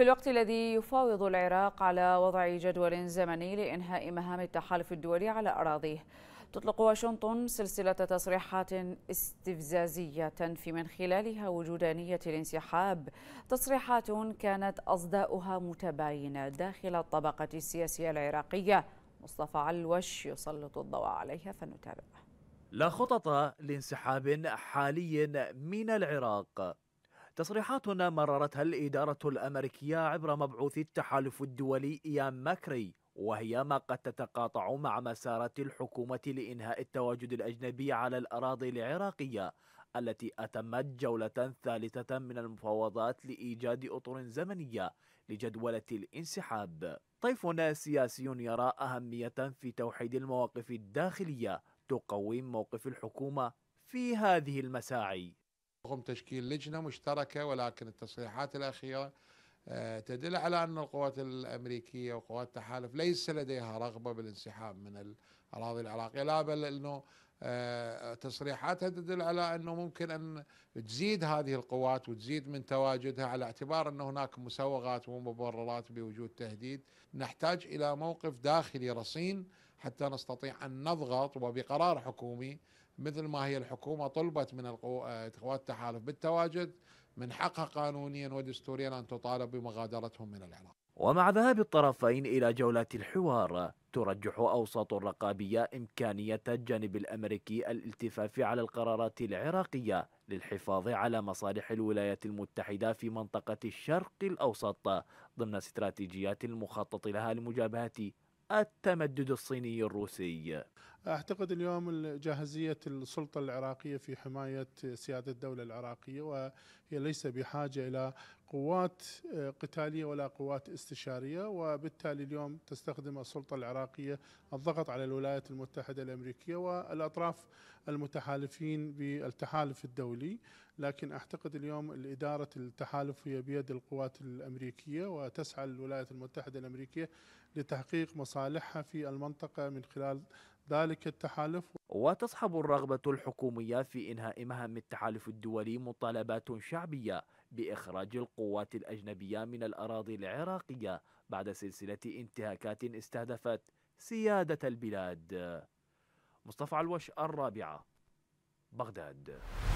في الوقت الذي يفاوض العراق على وضع جدول زمني لإنهاء مهام التحالف الدولي على أراضيه تطلق واشنطن سلسلة تصريحات استفزازية في من خلالها وجودانية الانسحاب تصريحات كانت أصداؤها متباينة داخل الطبقة السياسية العراقية مصطفى علوش يسلط الضوء عليها فنتابع لا خطط لانسحاب حالي من العراق تصريحات مررتها الإدارة الأمريكية عبر مبعوث التحالف الدولي إيان ماكري وهي ما قد تتقاطع مع مسارات الحكومة لإنهاء التواجد الأجنبي على الأراضي العراقية التي أتمت جولة ثالثة من المفاوضات لإيجاد أطر زمنية لجدولة الانسحاب طيف سياسي يرى أهمية في توحيد المواقف الداخلية تقوي موقف الحكومة في هذه المساعي رغم تشكيل لجنة مشتركة ولكن التصريحات الأخيرة آه، تدل على أن القوات الأمريكية وقوات التحالف ليس لديها رغبة بالانسحاب من الأراضي العراقية لا بل أنه آه، تصريحاتها تدل على أنه ممكن أن تزيد هذه القوات وتزيد من تواجدها على اعتبار أن هناك مسوغات ومبررات بوجود تهديد نحتاج إلى موقف داخلي رصين حتى نستطيع أن نضغط وبقرار حكومي مثل ما هي الحكومة طلبت من قوات آه، التحالف بالتواجد من حقها قانونيا ودستوريا أن تطالب بمغادرتهم من العراق ومع ذهاب الطرفين إلى جولات الحوار ترجح أوساط الرقابية إمكانية الجانب الأمريكي الالتفاف على القرارات العراقية للحفاظ على مصالح الولايات المتحدة في منطقة الشرق الأوسط ضمن استراتيجيات المخطط لها لمجابهة التمدد الصيني الروسي اعتقد اليوم جاهزيه السلطه العراقيه في حمايه سياده الدوله العراقيه وهي ليس بحاجه الى قوات آه، قتاليه ولا قوات استشاريه وبالتالي اليوم تستخدم السلطه العراقيه الضغط على الولايات المتحده الامريكيه والاطراف المتحالفين بالتحالف الدولي لكن اعتقد اليوم الاداره التحالف هي بيد القوات الامريكيه وتسعى الولايات المتحده الامريكيه لتحقيق مصالحها في المنطقه من خلال ذلك التحالف وتصحب الرغبة الحكومية في إنهاء مهام التحالف الدولي مطالبات شعبية بإخراج القوات الأجنبية من الأراضي العراقية بعد سلسلة انتهاكات استهدفت سيادة البلاد مصطفى الوش الرابعة بغداد